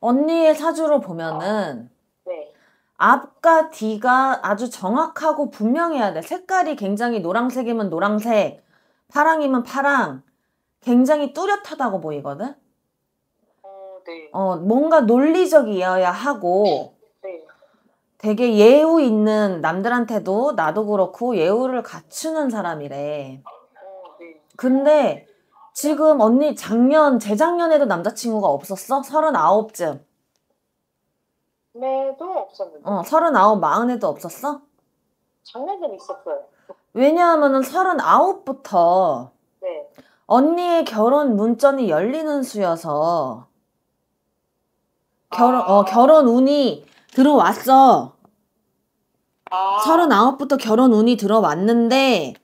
언니의 사주로 아, 보면은 네. 앞과 뒤가 아주 정확하고 분명해야 돼. 색깔이 굉장히 노란색이면 노란색, 파랑이면 파랑. 굉장히 뚜렷하다고 보이거든. 어, 네. 어 뭔가 논리적이어야 하고 네. 되게 예우 있는 남들한테도 나도 그렇고 예우를 갖추는 사람이래. 어, 네. 근데 지금 언니 작년, 재작년에도 남자친구가 없었어? 서른쯤 매도 없었는데. 어, 서른 마흔에도 없었어? 작년에는 있었어요. 왜냐하면은 서른부터 네. 언니의 결혼 문전이 열리는 수여서 결혼, 어, 아... 어, 결혼 운이 들어왔어. 아. 서른아부터 결혼 운이 들어왔는데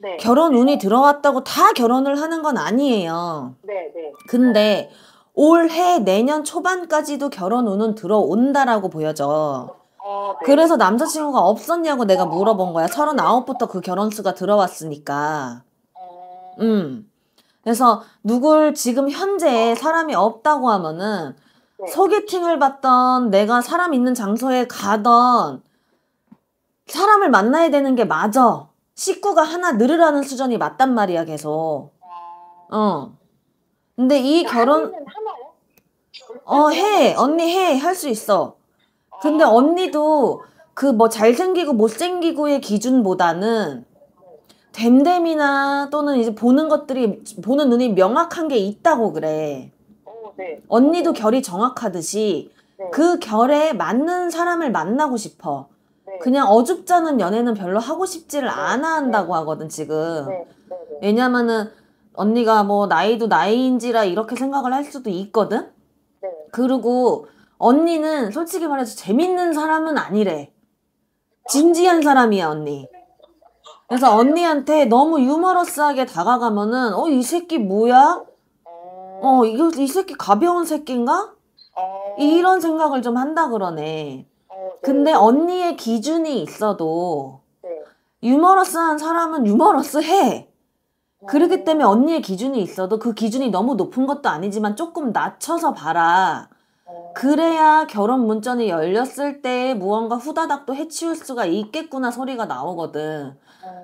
네. 결혼 운이 들어왔다고 다 결혼을 하는 건 아니에요. 네, 네. 근데 올해 내년 초반까지도 결혼 운은 들어온다라고 보여져. 어, 네. 그래서 남자친구가 없었냐고 내가 물어본 거야. 서른아홉부터 그 결혼수가 들어왔으니까. 어. 음. 그래서 누굴 지금 현재 어. 사람이 없다고 하면은 네. 소개팅을 받던 내가 사람 있는 장소에 가던 사람을 만나야 되는 게 맞아. 식구가 하나 늘으라는 수준이 맞단 말이야 계속. 어. 근데 이 결혼 어해 언니 해할 수 있어. 근데 아. 언니도 그 뭐 잘생기고 못생기고의 기준보다는 댐댐이나 또는 이제 보는 것들이 보는 눈이 명확한 게 있다고 그래. 어, 네. 언니도 결이 정확하듯이 네. 그 결에 맞는 사람을 만나고 싶어. 그냥 어줍잖은 연애는 별로 하고 싶지를 네, 않아 한다고 네. 하거든 지금. 네, 왜냐면은 언니가 뭐 나이도 나이인지라 이렇게 생각을 할 수도 있거든. 그리고 언니는 솔직히 말해서 재밌는 사람은 아니래. 진지한 사람이야 언니. 그래서 언니한테 너무 유머러스하게 다가가면은 어 이 새끼 뭐야? 음. 어이이 새끼 가벼운 새끼인가? 어. 이런 생각을 좀 한다 그러네. 근데 언니의 기준이 있어도 네. 유머러스한 사람은 유머러스해. 그렇기 음. 때문에 언니의 기준이 있어도 그 기준이 너무 높은 것도 아니지만 조금 낮춰서 봐라. 어. 그래야 결혼 문전이 열렸을 때 무언가 후다닥 또 해치울 수가 있겠구나 소리가 나오거든.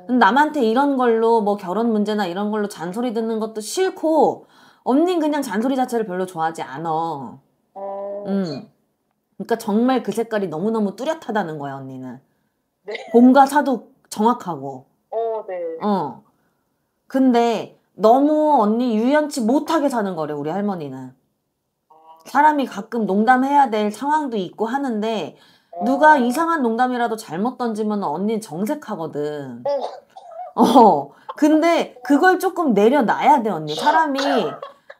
어. 남한테 이런 걸로 뭐 결혼 문제나 이런 걸로 잔소리 듣는 것도 싫고 언닌 그냥 잔소리 자체를 별로 좋아하지 않아. 어. 음. 그러니까 정말 그 색깔이 너무너무 뚜렷하다는 거야 언니는. 네. 봄과 사도 정확하고. 어, 네. 어. 근데 너무 언니 유연치 못하게 사는 거래 우리 할머니는. 아. 사람이 가끔 농담해야 될 상황도 있고 하는데 어. 누가 이상한 농담이라도 잘못 던지면 언니 정색하거든. 어. 어. 근데 그걸 조금 내려놔야 돼 언니. 사람이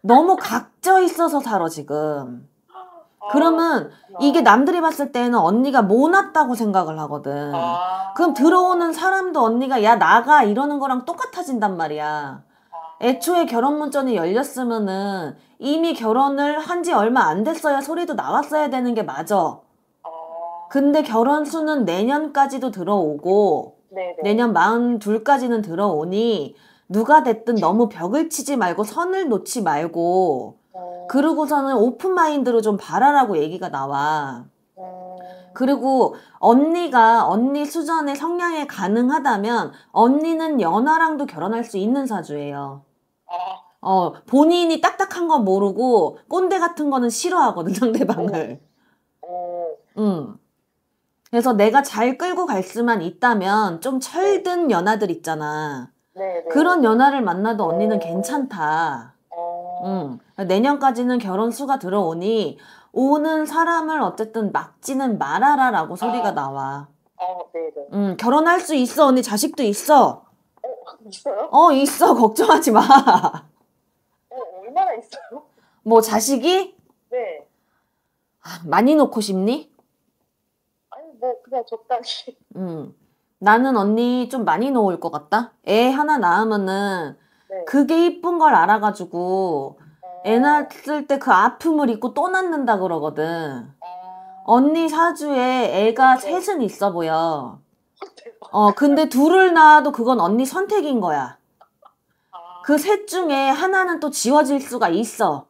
너무 각져 있어서 살아 지금. 아, 그러면 이게 남들이 봤을 때는 언니가 모났다고 생각을 하거든. 아. 그럼 들어오는 사람도 언니가 야 나가 이러는 거랑 똑같아진단 말이야. 아. 애초에 결혼 문전이 열렸으면은 이미 결혼을 한 지 얼마 안 됐어야 소리도 나왔어야 되는 게 맞아. 아. 근데 결혼 수는 내년까지도 들어오고 네네. 내년 42까지는 들어오니 누가 됐든 너무 벽을 치지 말고 선을 놓지 말고 그러고서는 오픈 마인드로 좀 바라라고 얘기가 나와. 어. 그리고 언니가 언니 수전의 성향에 가능하다면 언니는 연하랑도 결혼할 수 있는 사주예요. 아. 어, 본인이 딱딱한 건 모르고 꼰대 같은 거는 싫어하거든 상대방을. 음. 그래서 내가 잘 끌고 갈 수만 있다면 좀 철든 연하들 있잖아. 네, 네. 그런 연하를 만나도 언니는 괜찮다. 응. 어. 내년까지는 결혼 수가 들어오니 오는 사람을 어쨌든 막지는 말아라라고 소리가 아. 나와. 아, 네네. 응, 음, 결혼할 수 있어 언니 자식도 있어. 어, 있어요? 어, 있어 걱정하지 마. 어, 얼마나 있어요? 뭐 자식이? 네. 아, 많이 놓고 싶니? 아니 뭐 그냥 적당히. 응. 음. 나는 언니 좀 많이 놓을 것 같다. 애 하나 낳으면은 네. 그게 이쁜 걸 알아가지고 어. 애 낳았을 때 그 아픔을 잊고 또 낳는다 그러거든. 어. 언니 사주에 애가 어. 셋은 있어 보여. 아, 어, 근데 둘을 낳아도 그건 언니 선택인 거야. 아. 그셋 중에 하나는 또 지워질 수가 있어.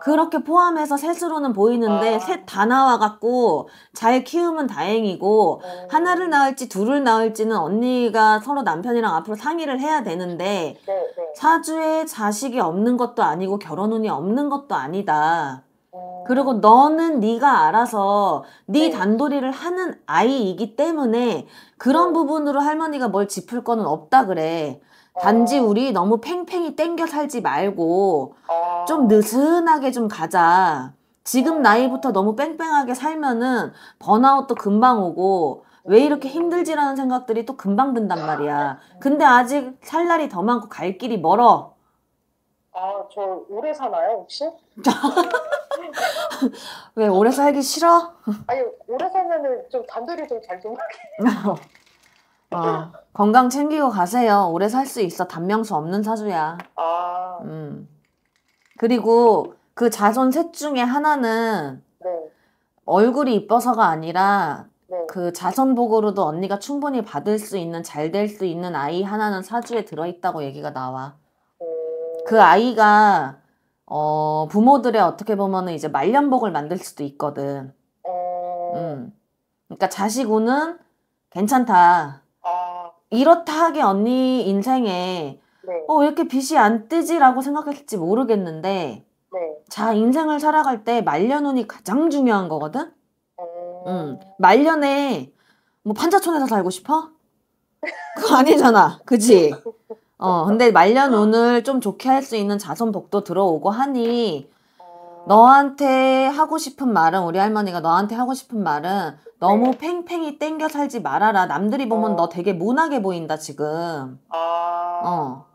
그렇게 포함해서 셋으로는 보이는데 아. 셋다 나와갖고 잘 키우면 다행이고 음. 하나를 낳을지 둘을 낳을지는 언니가 서로 남편이랑 앞으로 상의를 해야 되는데 네, 네. 사주에 자식이 없는 것도 아니고 결혼 운이 없는 것도 아니다. 어. 그리고 너는 네가 알아서 네, 네 단도리를 하는 아이이기 때문에 그런 네. 부분으로 할머니가 뭘 짚을 거는 없다 그래. 단지 어. 우리 너무 팽팽히 땡겨 살지 말고 어. 좀 느슨하게 좀 가자. 지금 어. 나이부터 너무 뺑뺑하게 살면은 번아웃도 금방 오고 왜 이렇게 힘들지라는 생각들이 또 금방 든단 말이야. 근데 아직 살 날이 더 많고 갈 길이 멀어. 아, 저 오래 사나요, 혹시? 왜 오래 살기 싫어? 아니, 오래 살면은 좀 단둘이 좀 잘 좀하게 아, 건강 챙기고 가세요. 오래 살 수 있어. 단명수 없는 사주야. 아. 음. 그리고 그 자손 셋 중에 하나는 네. 얼굴이 이뻐서가 아니라 네. 그자손복으로도 언니가 충분히 받을 수 있는 잘 될 수 있는 아이 하나는 사주에 들어있다고 얘기가 나와. 음. 그 아이가 어 부모들의 어떻게 보면은 이제 말년복을 만들 수도 있거든. 음. 음. 그러니까 자식운은 괜찮다. 이렇다 하게 언니 인생에 네. 어, 왜 이렇게 빛이 안 뜨지라고 생각했을지 모르겠는데 네. 자 인생을 살아갈 때 말년운이 가장 중요한 거거든. 음... 음. 말년에 뭐 판자촌에서 살고 싶어? 그거 아니잖아, 그지? 어 근데 말년운을 좀 좋게 할 수 있는 자손복도 들어오고 하니 어. 너한테 하고 싶은 말은 우리 할머니가 너한테 하고 싶은 말은 너무 네. 팽팽히 땡겨 살지 말아라. 남들이 보면 어. 너 되게 모나게 보인다, 지금. 아. 어.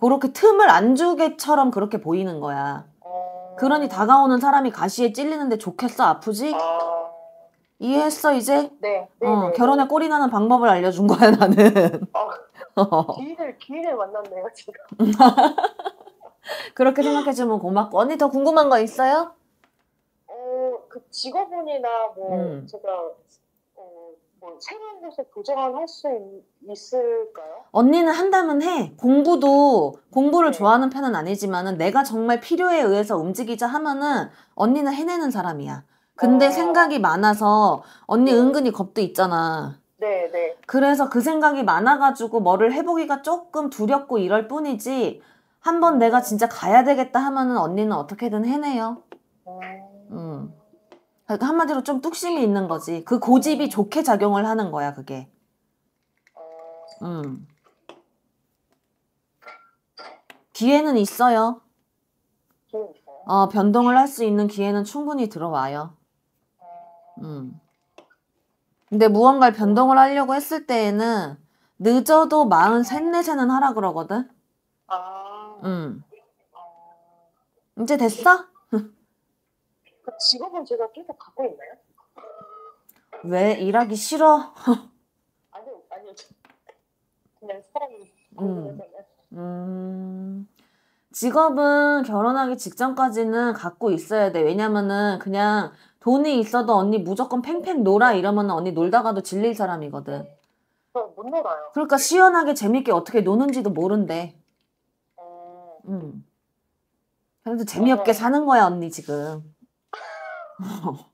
그렇게 틈을 안 주게처럼 그렇게 보이는 거야. 어. 그러니 다가오는 사람이 가시에 찔리는데 좋겠어, 아프지? 아. 이해했어, 이제? 네. 네, 어, 네. 네. 결혼에 꼴이 나는 방법을 알려준 거야, 나는. 아, 어. 기인을, 기인을 만났네요, 지금. 그렇게 생각해주면 고맙고. 언니 더 궁금한 거 있어요? 그 직업군이나 뭐 음. 제가 어, 뭐 새로운 곳에 도전을 할 수 있을까요? 언니는 한다면 해. 공부도 공부를 네. 좋아하는 편은 아니지만은 내가 정말 필요에 의해서 움직이자 하면은 언니는 해내는 사람이야. 근데 어... 생각이 많아서 언니 네. 은근히 겁도 있잖아. 네, 네. 그래서 그 생각이 많아가지고 뭐를 해보기가 조금 두렵고 이럴 뿐이지 한번 내가 진짜 가야 되겠다 하면은 언니는 어떻게든 해내요. 어. 음. 음. 그러니까 한마디로 좀 뚝심이 있는 거지. 그 고집이 좋게 작용을 하는 거야, 그게. 어. 음. 기회는 있어요. 어, 변동을 할 수 있는 기회는 충분히 들어와요. 어. 음. 근데 무언가를 변동을 하려고 했을 때에는 늦어도 마흔 셋넷에는 하라 그러거든. 아. 음. 어. 이제 됐어? 그 직업은 제가 계속 갖고 있나요? 왜 일하기 싫어? 아니아니 그냥 사람이 음. 음. 직업은 결혼하기 직전까지는 갖고 있어야 돼. 왜냐면은 그냥 돈이 있어도 언니 무조건 팽팽 놀아 이러면 언니 놀다가도 질릴 사람이거든. 저 못 놀아요. 그러니까 시원하게 재밌게 어떻게 노는지도 모른대. 어. 음. 그래도 재미없게 사는 거야 언니 지금.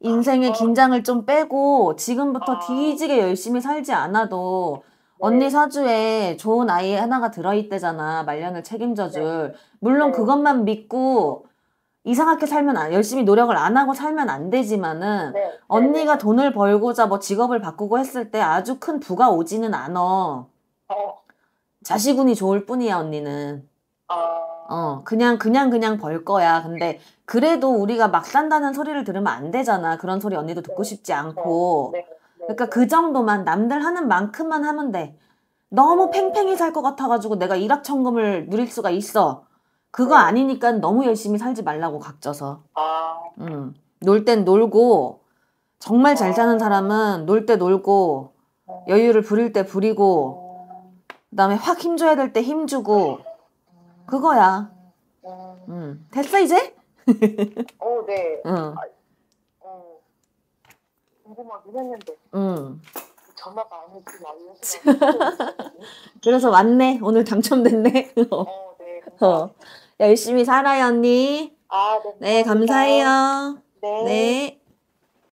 인생의 아. 긴장을 좀 빼고 지금부터 아. 뒤지게 열심히 살지 않아도 네. 언니 사주에 좋은 아이 하나가 들어있대잖아. 말년을 책임져줄. 물론 네. 그것만 믿고 이상하게 살면 안, 열심히 노력을 안 하고 살면 안 되지만은 네. 언니가 돈을 벌고자 뭐 직업을 바꾸고 했을 때 아주 큰 부가 오지는 않어 자식운이 좋을 뿐이야 언니는. 어. 어, 그냥, 그냥, 그냥 벌 거야. 근데 그래도 우리가 막 산다는 소리를 들으면 안 되잖아. 그런 소리 언니도 듣고 네, 싶지 그렇죠. 않고. 네, 네, 그러니까 그 정도만 남들 하는 만큼만 하면 돼. 너무 팽팽히 살 것 같아가지고 내가 일확천금을 누릴 수가 있어. 그거 아니니까 너무 열심히 살지 말라고 각져서. 음, 아. 놀땐 놀고 정말 잘 사는 아. 사람은 놀 때 놀고 여유를 부릴 때 부리고 어. 그다음에 확 힘줘야 될 때 힘주고 그거야. 음. 됐어 이제? 어, 네. 응. 아, 어. 궁금하긴 했는데. 응. 전화가 안 오지 말려. 그래서 왔네. 오늘 당첨됐네. 어. 어, 네. 어. 감사합니다. 어. 열심히 살아요 언니. 아, 네. 네, 감사해요. 네. 네.